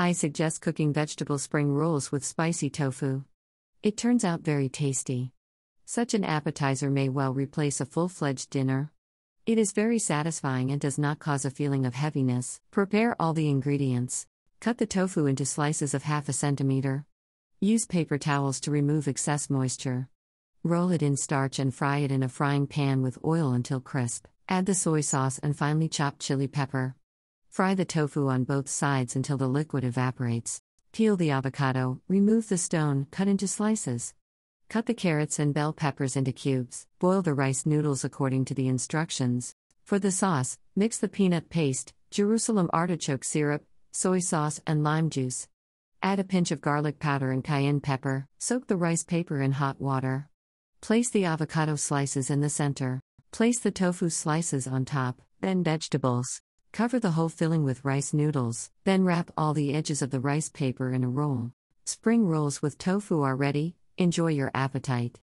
I suggest cooking vegetable spring rolls with spicy tofu. It turns out very tasty. Such an appetizer may well replace a full fledged dinner. It is very satisfying and does not cause a feeling of heaviness. Prepare all the ingredients. Cut the tofu into slices of half a centimeter. Use paper towels to remove excess moisture. Roll it in starch and fry it in a frying pan with oil until crisp. Add the soy sauce and finely chopped chili pepper. Fry the tofu on both sides until the liquid evaporates. Peel the avocado, remove the stone, cut into slices. Cut the carrots and bell peppers into cubes. Boil the rice noodles according to the instructions. For the sauce, mix the peanut paste, Jerusalem artichoke syrup, soy sauce, and lime juice. Add a pinch of garlic powder and cayenne pepper. Soak the rice paper in hot water. Place the avocado slices in the center. Place the tofu slices on top, then vegetables. Cover the whole filling with rice noodles, then wrap all the edges of the rice paper in a roll. Spring rolls with tofu are ready, enjoy your appetite.